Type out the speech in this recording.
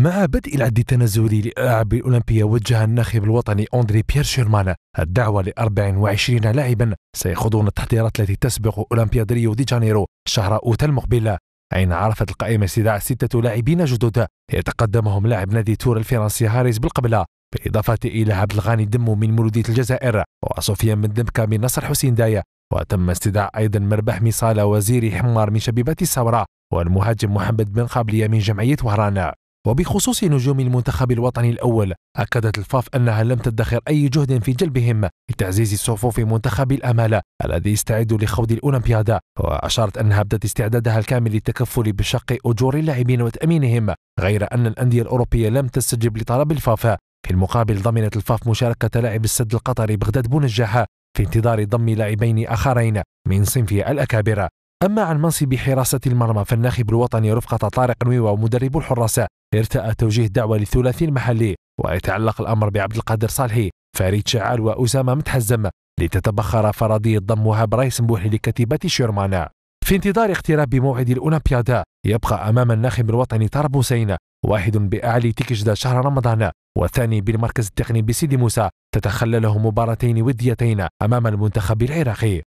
مع بدء العد التنازلي لألعاب الأولمبية وجه الناخب الوطني أندري بيير شيرمان الدعوة ل 24 لاعبا سيخوضون التحضيرات التي تسبق أولمبياد ريو دي جانيرو شهر أوت المقبل حين عرفت القائمة استدعاء ستة لاعبين جدد يتقدمهم لاعب نادي تور الفرنسي هاريس بالقبلة بالإضافة إلى عبد الغني دمو من مولودية الجزائر وصوفيا من دمكا من نصر حسين داية وتم استدعاء أيضا مربح مصالة وزيري حمار من شبيبة الثورة والمهاجم محمد بن قابليه من جمعية وهران وبخصوص نجوم المنتخب الوطني الأول أكدت الفاف أنها لم تدخر أي جهد في جلبهم لتعزيز صفوف منتخب الأمال الذي يستعد لخوض الأولمبيادة وأشارت أنها بدأت استعدادها الكامل للتكفل بشق أجور اللاعبين وتأمينهم غير أن الأندية الأوروبية لم تستجب لطلب الفاف في المقابل ضمنت الفاف مشاركة لاعب السد القطري بغداد بونجاح في انتظار ضم لاعبين آخرين من صنف الأكابر أما عن منصب حراسة المرمى فالناخب الوطني رفقة طارق نويوة ومدرب الحراس ارتأى توجيه دعوة للثلاثي المحلي ويتعلق الأمر بعبد القادر صالحي فريد شعال وأسامة متحزم لتتبخر فرضية ضم وهاب رئيس بوحي لكتيبة شيرمان في انتظار اقتراب موعد الأولمبيادا يبقى أمام الناخب الوطني طرب حسين واحد بأعلى تكجدا شهر رمضان والثاني بالمركز التقني بسيدي موسى تتخلله مباراتين وديتين أمام المنتخب العراقي